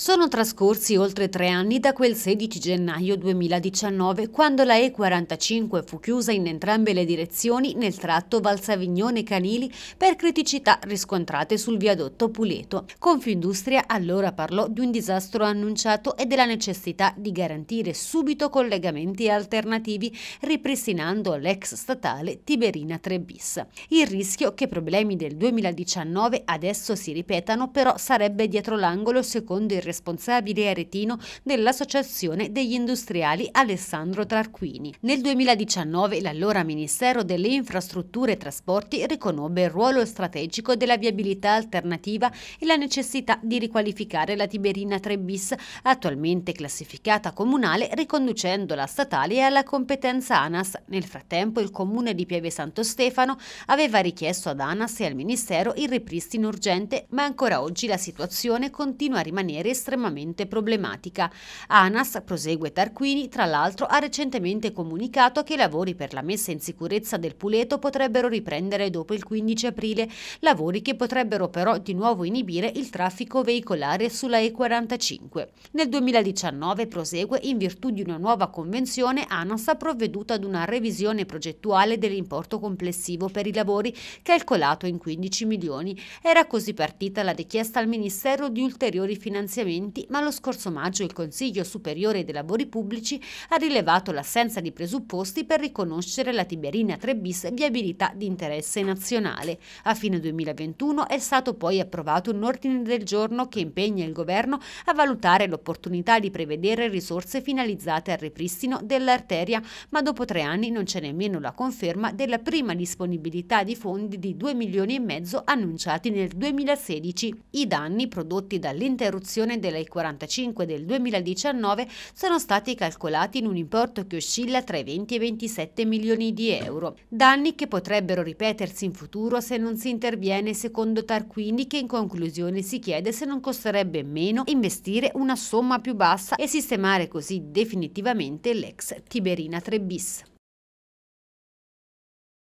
Sono trascorsi oltre tre anni da quel 16 gennaio 2019, quando la E45 fu chiusa in entrambe le direzioni nel tratto Valsavignone-Canili per criticità riscontrate sul viadotto Puleto. Confindustria allora parlò di un disastro annunciato e della necessità di garantire subito collegamenti alternativi, ripristinando l'ex statale Tiberina 3 bis. Il rischio che problemi del 2019 adesso si ripetano però sarebbe dietro l'angolo secondo il responsabile aretino dell'Associazione degli Industriali Alessandro Tarquini. Nel 2019 l'allora Ministero delle Infrastrutture e Trasporti riconobbe il ruolo strategico della viabilità alternativa e la necessità di riqualificare la Tiberina 3 bis, attualmente classificata comunale, riconducendola a statale e alla competenza ANAS. Nel frattempo il comune di Pieve Santo Stefano aveva richiesto ad ANAS e al Ministero il ripristino urgente, ma ancora oggi la situazione continua a rimanere estremamente problematica. ANAS, prosegue Tarquini, tra l'altro ha recentemente comunicato che i lavori per la messa in sicurezza del Puleto potrebbero riprendere dopo il 15 aprile, lavori che potrebbero però di nuovo inibire il traffico veicolare sulla E45. Nel 2019, prosegue, in virtù di una nuova convenzione, ANAS ha provveduto ad una revisione progettuale dell'importo complessivo per i lavori, calcolato in 15 milioni. Era così partita la richiesta al Ministero di ulteriori finanziamenti finanziamenti, ma lo scorso maggio il Consiglio Superiore dei Lavori Pubblici ha rilevato l'assenza di presupposti per riconoscere la Tiberina 3 bis viabilità di interesse nazionale. A fine 2021 è stato poi approvato un ordine del giorno che impegna il Governo a valutare l'opportunità di prevedere risorse finalizzate al ripristino dell'arteria, ma dopo tre anni non c'è nemmeno la conferma della prima disponibilità di fondi di 2 milioni e mezzo annunciati nel 2016. I danni prodotti dall'interruzione applicazione della I45 del 2019 sono stati calcolati in un importo che oscilla tra i 20 e i 27 milioni di euro. Danni che potrebbero ripetersi in futuro se non si interviene secondo Tarquini che in conclusione si chiede se non costerebbe meno investire una somma più bassa e sistemare così definitivamente l'ex Tiberina 3 bis.